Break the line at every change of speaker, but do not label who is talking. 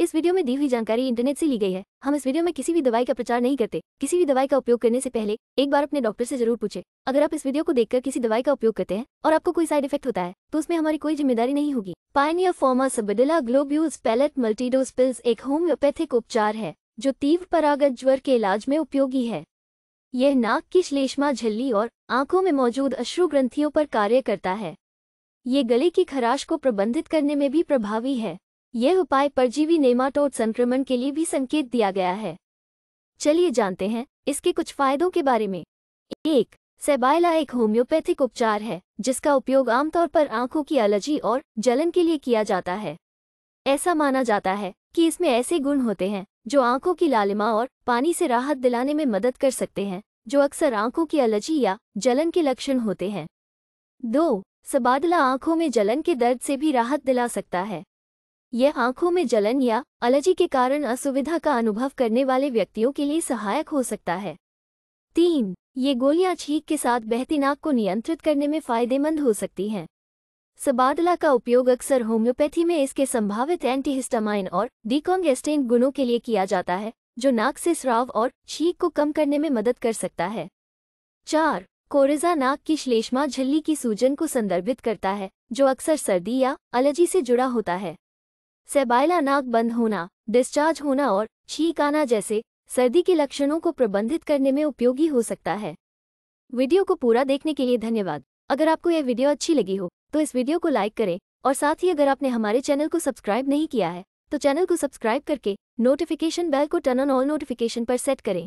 इस वीडियो में दी हुई जानकारी इंटरनेट से ली गई है हम इस वीडियो में किसी भी दवाई का प्रचार नहीं करते किसी भी दवाई का उपयोग करने से पहले एक बार अपने डॉक्टर से जरूर पूछे अगर आप इस वीडियो को देखकर किसी दवाई का उपयोग करते हैं और आपको कोई साइड इफेक्ट होता है तो उसमें हमारी कोई जिम्मेदारी नहीं होगी पाइनियर फॉर्मा सबिला ग्लोब्यूज पैलेट मल्टीडोज पिल्स एक होम्योपैथिक उपचार है जो तीव्र परागत ज्वर के इलाज में उपयोगी है यह नाक की श्लेष्मा झिल्ली और आंखों में मौजूद अश्रु ग्रंथियों पर कार्य करता है ये गले की खराश को प्रबंधित करने में भी प्रभावी है यह उपाय परजीवी नेमाटोड संक्रमण के लिए भी संकेत दिया गया है चलिए जानते हैं इसके कुछ फायदों के बारे में एक सेबाइला एक होम्योपैथिक उपचार है जिसका उपयोग आमतौर पर आंखों की एलर्जी और जलन के लिए किया जाता है ऐसा माना जाता है कि इसमें ऐसे गुण होते हैं जो आंखों की लालिमा और पानी से राहत दिलाने में मदद कर सकते हैं जो अक्सर आंखों की एलर्जी या जलन के लक्षण होते हैं दो सबादला आंखों में जलन के दर्द से भी राहत दिला सकता है यह आंखों में जलन या एलर्जी के कारण असुविधा का अनुभव करने वाले व्यक्तियों के लिए सहायक हो सकता है तीन ये गोलियां छींक के साथ बहती नाक को नियंत्रित करने में फायदेमंद हो सकती हैं सबादला का उपयोग अक्सर होम्योपैथी में इसके संभावित एंटीहिस्टामाइन और डिकॉन्गेस्टेंट गुणों के लिए किया जाता है जो नाक से स्राव और छींक को कम करने में मदद कर सकता है चार कोरेजा नाक की श्लेष्मा झल्ली की सूजन को संदर्भित करता है जो अक्सर सर्दी या एलर्जी से जुड़ा होता है सेबाइला नाक बंद होना डिस्चार्ज होना और छींक आना जैसे सर्दी के लक्षणों को प्रबंधित करने में उपयोगी हो सकता है वीडियो को पूरा देखने के लिए धन्यवाद अगर आपको यह वीडियो अच्छी लगी हो तो इस वीडियो को लाइक करें और साथ ही अगर आपने हमारे चैनल को सब्सक्राइब नहीं किया है तो चैनल को सब्सक्राइब करके नोटिफिकेशन बेल को टर्न ऑन ऑल नोटिफिकेशन पर सेट करें